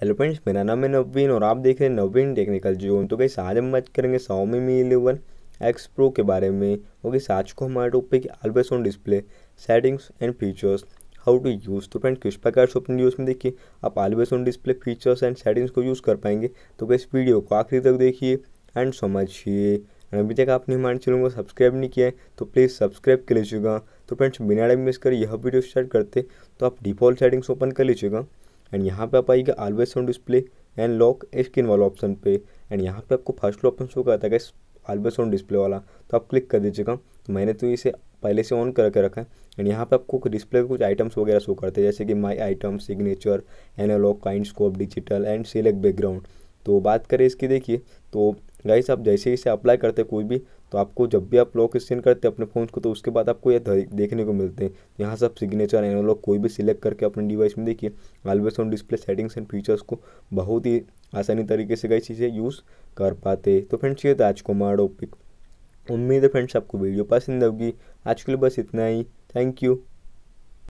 hello friends मेरा नाम है नवीन और आप देख रहे हैं नवीन टेक्निकल जोन तो कहीं आज हम बात करेंगे में मी इलेवन एक्स प्रो के बारे में ओके आज को हमारा topic always on display settings and features how to use तो फ्रेंड किस प्रकार से अपने यूज़ में देखिए आप always on display features and settings को यूज़ कर पाएंगे तो इस वीडियो को आखिरी तक देखिए एंड समझिए एंड अभी तक आपने हमारे चैनल को सब्सक्राइब नहीं किया है तो प्लीज़ सब्सक्राइब कर लीजिएगा तो फ्रेंड्स बिना टाइम मिस कर यह वीडियो स्टार्ट करते तो आप डिफ़ॉल्ट सेटिंग्स ओपन कर लीजिएगा एंड यहाँ पे आप आएगा always sound display and lock screen वाला ऑप्शन पे एंड यहाँ पे आपको फर्स्ट ऑप्शन शो करता है ऑलवेज साउंड डिस्प्ले वाला तो आप क्लिक कर दीजिएगा तो मैंने तो इसे पहले से ऑन करके रखा है एंड यहाँ पे आपको डिस्प्ले कुछ आइटम्स वगैरह शो करते हैं जैसे कि my item signature analogue kind scope digital and select background तो बात करें इसकी देखिए तो गाइस आप जैसे ही इसे अप्लाई करते हैं कोई भी तो आपको जब भी आप लॉक स्कैन करते हैं अपने फ़ोन को तो उसके बाद आपको ये देखने को मिलते हैं यहाँ सब सिग्नेचर एन लॉक कोई भी सिलेक्ट करके अपने डिवाइस में देखिए always on display settings and features को बहुत ही आसानी तरीके से गाइस इसे यूज़ कर पाते तो फ्रेंड्स ये था आज को हमारा टॉपिक उम्मीद है फ्रेंड्स आपको वीडियो पसंद होगी आज के लिए बस इतना ही थैंक यू